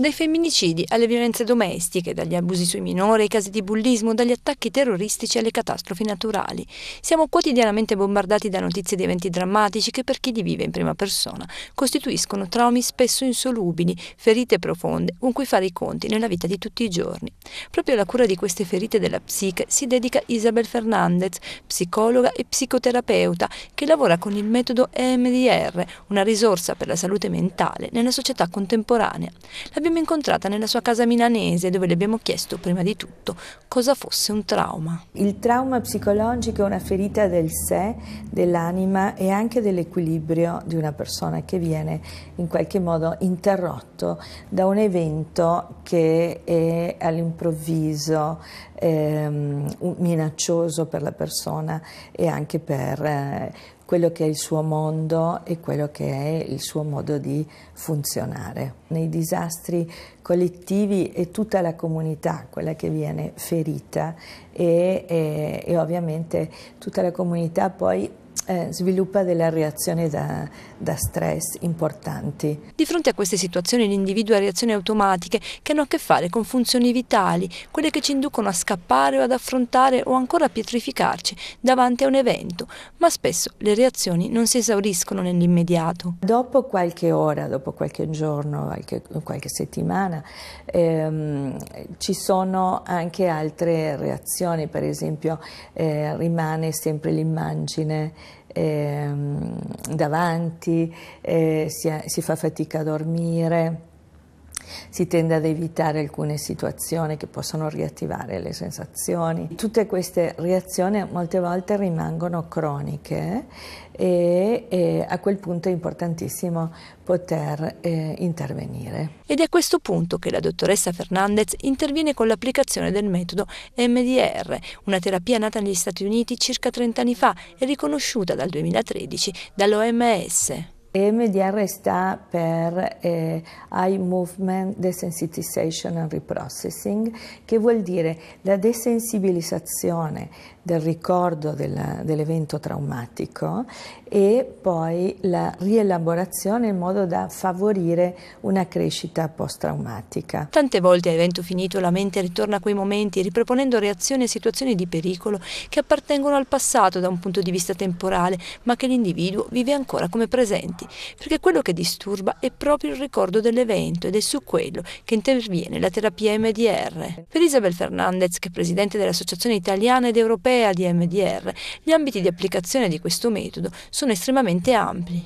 Dai femminicidi alle violenze domestiche, dagli abusi sui minori ai casi di bullismo, dagli attacchi terroristici alle catastrofi naturali. Siamo quotidianamente bombardati da notizie di eventi drammatici che per chi li vive in prima persona costituiscono traumi spesso insolubili, ferite profonde con cui fare i conti nella vita di tutti i giorni. Proprio alla cura di queste ferite della psiche si dedica Isabel Fernandez, psicologa e psicoterapeuta che lavora con il metodo EMDR, una risorsa per la salute mentale nella società contemporanea. L'abbiamo l'abbiamo incontrata nella sua casa milanese dove le abbiamo chiesto prima di tutto cosa fosse un trauma. Il trauma psicologico è una ferita del sé, dell'anima e anche dell'equilibrio di una persona che viene in qualche modo interrotto da un evento che è all'improvviso ehm, minaccioso per la persona e anche per... Eh, quello che è il suo mondo e quello che è il suo modo di funzionare. Nei disastri collettivi è tutta la comunità quella che viene ferita e, e, eh, e ovviamente tutta la comunità poi eh, sviluppa delle reazioni da, da, stress importanti. Di fronte a queste situazioni l'individuo ha reazioni automatiche che hanno a che fare con funzioni vitali, quelle che ci inducono a scappare o ad affrontare o ancora a pietrificarci davanti a un evento, ma spesso le reazioni non si esauriscono nell'immediato. Dopo qualche ora, dopo qualche giorno, qualche, qualche settimana, ehm, ci sono anche altre reazioni, per esempio eh, rimane sempre l'immagine eh, davanti, eh, si, si fa fatica a dormire si tende ad evitare alcune situazioni che possono riattivare le sensazioni. Tutte queste reazioni molte volte rimangono croniche e, e a quel punto è importantissimo poter eh, intervenire. Ed è a questo punto che la dottoressa Fernandez interviene con l'applicazione del metodo MDR, una terapia nata negli Stati Uniti circa 30 anni fa e riconosciuta dal 2013 dall'OMS. EMDR sta per eh, Eye Movement Desensitization and Reprocessing, che vuol dire la desensibilizzazione del ricordo dell'evento traumatico e poi la rielaborazione in modo da favorire una crescita post-traumatica. Tante volte a evento finito la mente ritorna a quei momenti riproponendo reazioni e situazioni di pericolo che appartengono al passato da un punto di vista temporale, ma che l'individuo vive ancora come presente ricordi, perché quello che disturba è proprio il ricordo dell'evento ed è su quello che interviene la terapia MDR. Per Isabel Fernandez, che è presidente dell'Associazione Italiana ed Europea di MDR, gli ambiti di applicazione di questo metodo sono estremamente ampi.